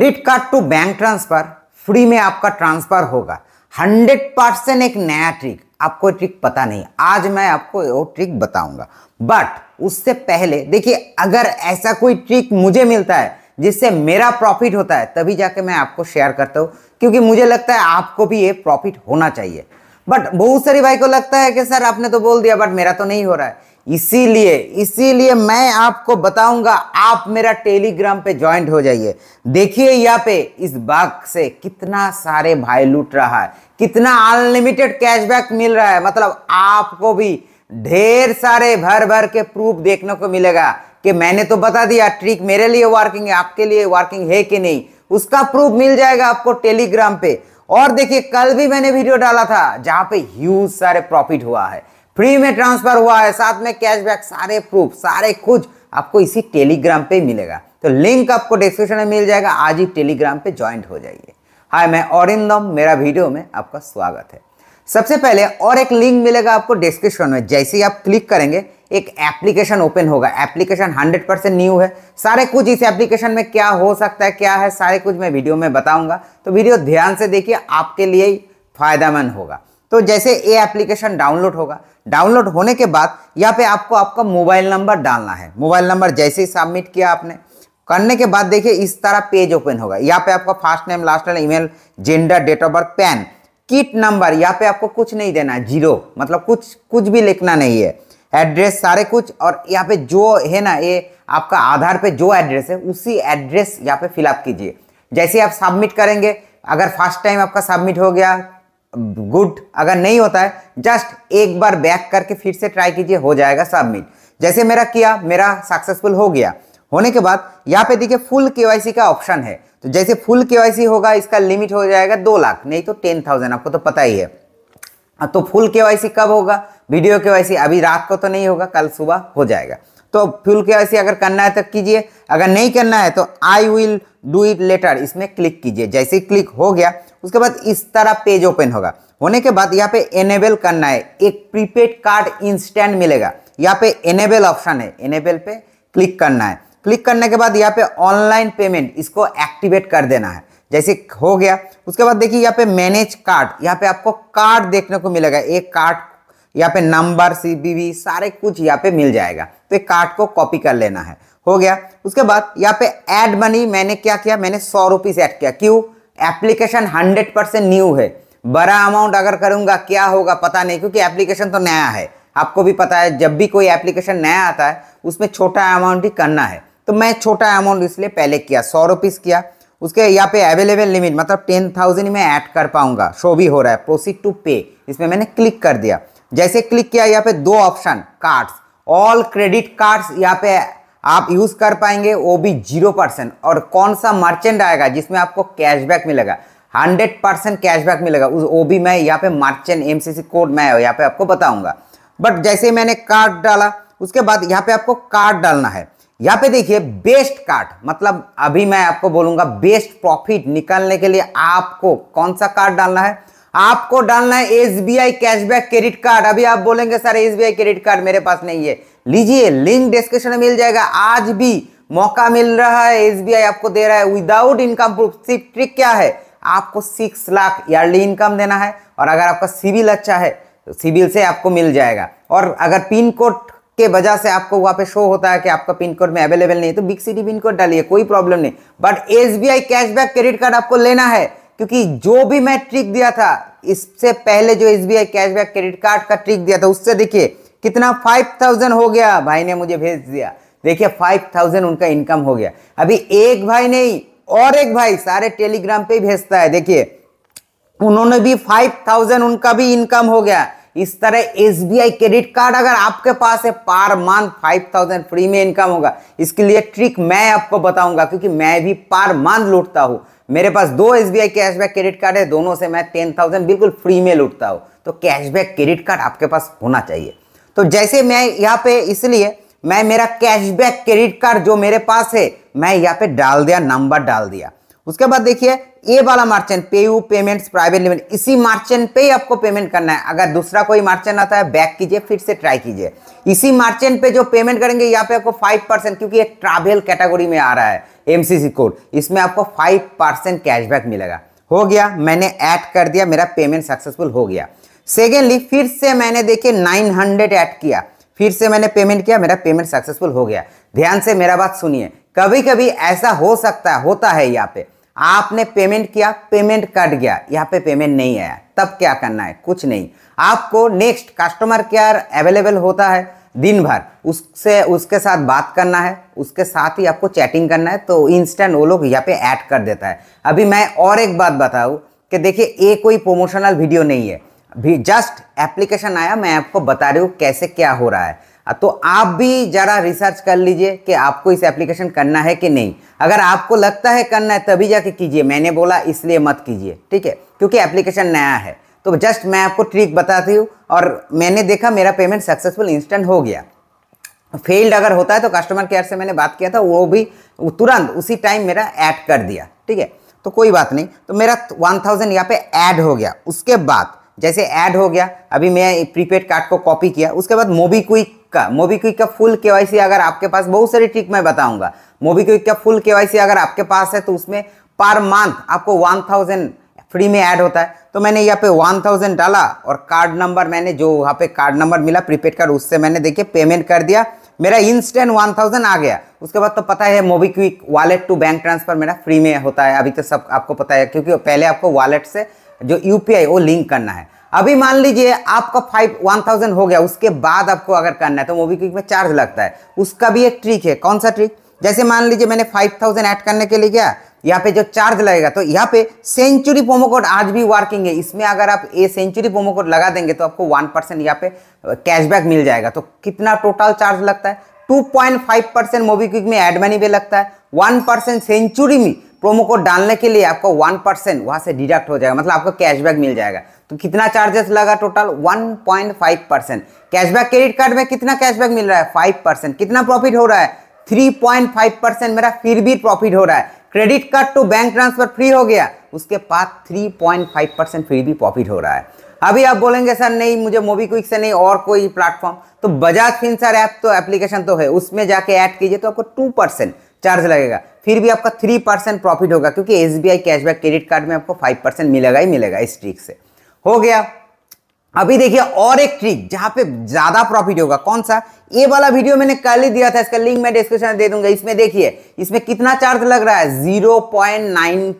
credit card to bank transfer free में आपका transfer होगा हंड्रेड परसेंट एक नया ट्रिक आपको ट्रिक पता नहीं आज मैं आपको वो ट्रिक बताऊंगा बट उससे पहले देखिए अगर ऐसा कोई ट्रिक मुझे मिलता है जिससे मेरा प्रॉफिट होता है तभी जाके मैं आपको शेयर करता हूँ क्योंकि मुझे लगता है आपको भी ये प्रॉफिट होना चाहिए बट बहुत सारी भाई को लगता है कि सर आपने तो बोल दिया बट मेरा तो नहीं हो रहा है इसीलिए इसीलिए मैं आपको बताऊंगा आप मेरा टेलीग्राम पे ज्वाइंट हो जाइए देखिए यहाँ पे इस बाग से कितना सारे भाई लूट रहा है कितना अनलिमिटेड कैशबैक मिल रहा है मतलब आपको भी ढेर सारे भर भर के प्रूफ देखने को मिलेगा कि मैंने तो बता दिया ट्रिक मेरे लिए वर्किंग है आपके लिए वर्किंग है कि नहीं उसका प्रूफ मिल जाएगा आपको टेलीग्राम पे और देखिए कल भी मैंने वीडियो डाला था जहाँ पे ह्यूज सारे प्रॉफिट हुआ है फ्री में ट्रांसफर हुआ है साथ में कैशबैक सारे प्रूफ सारे कुछ आपको इसी टेलीग्राम पे मिलेगा तो लिंक आपको डिस्क्रिप्शन में मिल जाएगा आज ही टेलीग्राम पे ज्वाइंट हो जाइए हाय मैं औरिंदम मेरा वीडियो में आपका स्वागत है सबसे पहले और एक लिंक मिलेगा आपको डिस्क्रिप्शन में जैसे ही आप क्लिक करेंगे एक एप्लीकेशन ओपन होगा एप्लीकेशन 100 परसेंट न्यू है सारे कुछ इस एप्लीकेशन में क्या हो सकता है क्या है सारे कुछ मैं वीडियो में बताऊंगा तो वीडियो ध्यान से देखिए आपके लिए फायदामंद होगा तो जैसे ये एप्लीकेशन डाउनलोड होगा डाउनलोड होने के बाद यहाँ पे आपको आपका मोबाइल नंबर डालना है मोबाइल नंबर जैसे ही सबमिट किया आपने करने के बाद देखिए इस तरह पेज ओपन होगा यहाँ पे आपका first name last name email gender date of birth PAN kit number यहाँ पे आपको कुछ नहीं देना है जीरो मतलब कुछ कुछ भी लिखना नहीं है एड्रेस सारे कुछ और यहाँ पे जो है ना ये आपका आधार पे जो एड्रेस है उसी एड्रेस यहाँ पे फिलअप कीजिए जैसे आप सबमिट करेंगे अगर फर्स्ट टाइम आपका सबमिट हो गया गुड अगर नहीं होता है जस्ट एक बार बैक करके फिर से ट्राई कीजिए हो जाएगा सबमिट जैसे मेरा किया मेरा सक्सेसफुल हो गया होने के बाद यहाँ पे देखिए फुल केवाईसी का ऑप्शन है तो जैसे फुल केवाईसी होगा इसका लिमिट हो जाएगा दो लाख नहीं तो टेन थाउजेंड आपको तो पता ही है तो फुल केवाईसी कब होगा वीडियो केवाईसी अभी रात को तो नहीं होगा कल सुबह हो जाएगा तो फुल केवाईसी अगर करना है तो कीजिए अगर नहीं करना है तो I will do it later इसमें क्लिक कीजिए जैसे क्लिक हो गया उसके बाद इस तरह पेज ओपन होगा होने के बाद यहाँ पे एनेबल करना है एक प्रीपेड कार्ड इंस्टेंट मिलेगा यहाँ पे एनेबल ऑप्शन है एनेबल पे क्लिक करना है क्लिक करने के बाद यहाँ पे ऑनलाइन पेमेंट इसको एक्टिवेट कर देना है जैसे हो गया उसके बाद देखिए यहाँ पे मैनेज कार्ड यहाँ पे आपको कार्ड देखने को मिलेगा एक कार्ड यहाँ पे नंबर सी सारे कुछ यहाँ पे मिल जाएगा तो एक कार्ड को कॉपी कर लेना है हो गया उसके बाद यहाँ पे ऐड मनी मैंने क्या किया मैंने सौ रुपीज़ ऐड किया क्यों एप्लीकेशन हंड्रेड परसेंट न्यू है बड़ा अमाउंट अगर करूंगा क्या होगा पता नहीं क्योंकि एप्लीकेशन तो नया है आपको भी पता है जब भी कोई एप्लीकेशन नया आता है उसमें छोटा अमाउंट ही करना है तो मैं छोटा अमाउंट इसलिए पहले किया सौ रुपीस किया उसके यहाँ पे अवेलेबल लिमिट मतलब टेन थाउजेंड में ऐड कर पाऊंगा शो भी हो रहा है प्रोसीड टू पे इसमें मैंने क्लिक कर दिया जैसे क्लिक किया यहाँ पे दो option cards all credit cards यहाँ पे आप यूज़ कर पाएंगे वो भी जीरो परसेंट और कौन सा मर्चेंट आएगा जिसमें आपको कैशबैक मिलेगा हंड्रेड परसेंट कैशबैक मिलेगा वो भी मैं यहाँ पे सी एमसीसी कोड मैं यहाँ पे आपको बताऊंगा बट जैसे मैंने कार्ड डाला उसके बाद यहाँ पे आपको कार्ड डालना है यहाँ पे देखिए बेस्ट कार्ड मतलब अभी मैं आपको बोलूंगा बेस्ट प्रॉफिट निकालने के लिए आपको कौन सा कार्ड डालना है आपको डालना है S B I cashback credit card अभी आप बोलेंगे sir S B I credit card मेरे पास नहीं है लीजिए लिंक डिस्क्रिप्शन में मिल जाएगा आज भी मौका मिल रहा है एसबीआई आपको दे रहा है विदाउट इनकम प्रूफ सिर्फ ट्रिक क्या है आपको सिक्स लाख ईयरली इनकम देना है और अगर आपका सिविल अच्छा है तो सिविल से आपको मिल जाएगा और अगर पिन कोड के वजह से आपको वहाँ पे शो होता है कि आपका पिन कोड में अवेलेबल नहीं है तो बिग सिटी पिन कोड डालिए कोई प्रॉब्लम नहीं but S cashback credit card आपको लेना है क्योंकि जो भी मैं ट्रिक दिया था इससे पहले जो एस कैशबैक क्रेडिट कार्ड का ट्रिक दिया था उससे देखिए कितना फाइव थाउजेंड हो गया भाई ने मुझे भेज दिया देखिए फाइव थाउजेंड उनका इनकम हो गया अभी एक भाई नहीं और एक भाई सारे टेलीग्राम पे भेजता है देखिए उन्होंने भी फाइव थाउजेंड उनका भी इनकम हो गया इस तरह एस क्रेडिट कार्ड अगर आपके पास है per month five thousand free में इनकम होगा इसके लिए ट्रिक मैं आपको बताऊंगा क्योंकि मैं भी पर मंथ लूटता हूँ मेरे पास दो S B I cashback credit card है दोनों से मैं टेन थाउजेंड बिल्कुल फ्री में लूटता हूँ तो कैशबैक क्रेडिट कार्ड आपके पास होना चाहिए तो जैसे मैं यहाँ पे इसलिए मैं मेरा कैशबैक क्रेडिट कार्ड जो मेरे पास है मैं यहाँ पे डाल दिया नंबर डाल दिया उसके बाद देखिए ये वाला merchant PayU payments private limited इसी मार्चेंट पे ही आपको पेमेंट करना है अगर दूसरा कोई मार्चेंट आता है बैक कीजिए फिर से ट्राई कीजिए इसी मार्चेंट पे जो पेमेंट करेंगे यहाँ पे आपको फाइव परसेंट क्योंकि एक ट्रैवल कैटेगरी में आ रहा है एमसीसी कोड इसमें आपको फाइव परसेंट कैशबैक मिलेगा हो गया मैंने ऐड कर दिया मेरा पेमेंट सक्सेसफुल हो गया सेकेंडली फिर से मैंने देखिए 900 ऐड किया फिर से मैंने पेमेंट किया मेरा पेमेंट सक्सेसफुल हो गया ध्यान से मेरा बात सुनिए कभी कभी ऐसा हो सकता है होता है यहाँ पे आपने पेमेंट किया पेमेंट कट गया यहाँ पे पेमेंट नहीं आया तब क्या करना है कुछ नहीं आपको नेक्स्ट कस्टमर केयर अवेलेबल होता है दिन भर उससे उसके साथ बात करना है उसके साथ ही आपको चैटिंग करना है तो इंस्टेंट वो लोग यहाँ पे ऐड कर देता है अभी मैं और एक बात बताऊँ कि देखिए ये कोई प्रोमोशनल वीडियो नहीं है भी जस्ट एप्लीकेशन आया मैं आपको बता रही हूँ कैसे क्या हो रहा है तो आप भी ज़रा रिसर्च कर लीजिए कि आपको इस एप्लीकेशन करना है कि नहीं अगर आपको लगता है करना है तभी जाके कीजिए मैंने बोला इसलिए मत कीजिए ठीक है क्योंकि एप्लीकेशन नया है तो जस्ट मैं आपको ट्रिक बताती हूँ और मैंने देखा मेरा पेमेंट सक्सेसफुल इंस्टेंट हो गया फेल्ड अगर होता है तो कस्टमर केयर से मैंने बात किया था वो भी तुरंत उसी टाइम मेरा ऐड कर दिया ठीक है तो कोई बात नहीं तो मेरा वन थाउजेंड यहाँ पे ऐड हो गया उसके बाद जैसे ऐड हो गया अभी मैं प्रीपेड कार्ड को कॉपी किया उसके बाद मोबीक्विक का मोबीक्विक का फुल केवाईसी अगर आपके पास बहुत सारी ट्रिक मैं बताऊंगा मोबीक्विक का फुल केवाईसी अगर आपके पास है तो उसमें पर मंथ आपको वन थाउजेंड फ्री में ऐड होता है तो मैंने यहाँ पे वन थाउजेंड डाला और कार्ड नंबर मैंने जो वहाँ पे कार्ड नंबर मिला प्रीपेड कार्ड उससे मैंने देखिए पेमेंट कर दिया मेरा इंस्टेंट वन थाउजेंड आ गया उसके बाद तो पता है MobiKwik wallet to bank transfer मेरा फ्री में होता है अभी तो सब आपको पता है क्योंकि पहले आपको वॉलेट से जो यू वो लिंक करना है अभी मान लीजिए आपका फाइव वन थाउजेंड हो गया उसके बाद आपको अगर करना है तो मोबीक्विक में चार्ज लगता है उसका भी एक ट्रिक है कौन सा ट्रिक जैसे मान लीजिए मैंने फाइव थाउजेंड ऐड करने के लिए गया यहाँ पे जो चार्ज लगेगा तो यहाँ पे सेंचुरी प्रोमो कोड आज भी वर्किंग है इसमें अगर आप ये सेंचुरी प्रोमो कोड लगा देंगे तो आपको वन परसेंट यहाँ पे कैशबैक मिल जाएगा तो कितना टोटल चार्ज लगता है two point five percent MobiKwik में एड मनी पे लगता है वन परसेंट सेंचुरी में प्रोमो कोड डालने के लिए आपको वन परसेंट वहाँ से डिडक्ट हो जाएगा मतलब आपको कैशबैक मिल जाएगा तो कितना चार्जेस लगा total five percent cashback credit card में कितना कैशबैक मिल रहा है फाइव परसेंट कितना प्रॉफिट हो रहा है फाइव परसेंट मेरा फिर भी प्रॉफिट हो रहा है credit card to bank transfer free हो गया उसके बाद फाइव परसेंट फिर भी प्रॉफिट हो रहा है अभी आप बोलेंगे सर नहीं मुझे मोबी क्विक से नहीं और कोई प्लेटफॉर्म तो बजाज फिंसर ऐप तो एप्लीकेशन तो है उसमें जाके ऐड कीजिए तो आपको टू परसेंट चार्ज लगेगा फिर भी आपका थ्री परसेंट प्रॉफिट होगा क्योंकि S B I cashback credit card में आपको फाइव परसेंट मिलेगा ही मिलेगा इस ट्रिक से हो गया अभी देखिए और एक ट्रिक जहां पे ज्यादा प्रॉफिट होगा कौन सा ये वाला वीडियो मैंने कल ही दिया था इसका लिंक मैं डिस्क्रिप्शन में दे दूंगा इसमें देखिए इसमें कितना चार्ज लग रहा है जीरो पॉइंट नाइन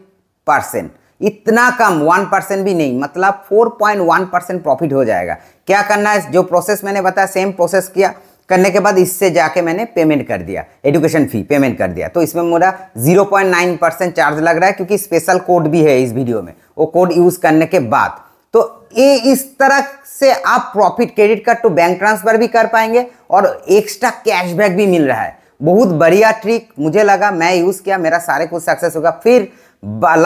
परसेंट इतना कम वन परसेंट भी नहीं मतलब four point one percent profit हो जाएगा क्या करना है जो प्रोसेस मैंने बताया सेम प्रोसेस किया करने के बाद इससे जाके मैंने पेमेंट कर दिया एडुकेशन फ़ी पेमेंट कर दिया तो इसमें मेरा 0.9 परसेंट चार्ज लग रहा है क्योंकि स्पेशल कोड भी है इस वीडियो में वो कोड यूज़ करने के बाद तो ये इस तरह से आप profit credit card to bank transfer भी कर पाएंगे और एक्स्ट्रा कैशबैक भी मिल रहा है बहुत बढ़िया ट्रिक मुझे लगा मैं यूज़ किया मेरा सारे कुछ सक्सेस होगा फिर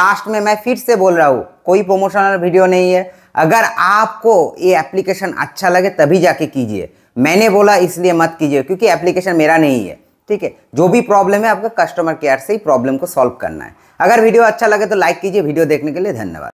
लास्ट में मैं फिर से बोल रहा हूँ कोई प्रमोशनल वीडियो नहीं है अगर आपको ये एप्लीकेशन अच्छा लगे तभी जाके कीजिए मैंने बोला इसलिए मत कीजिए क्योंकि एप्लीकेशन मेरा नहीं है ठीक है जो भी प्रॉब्लम है आपका कस्टमर केयर से ही प्रॉब्लम को सॉल्व करना है अगर वीडियो अच्छा लगे तो लाइक कीजिए वीडियो देखने के लिए धन्यवाद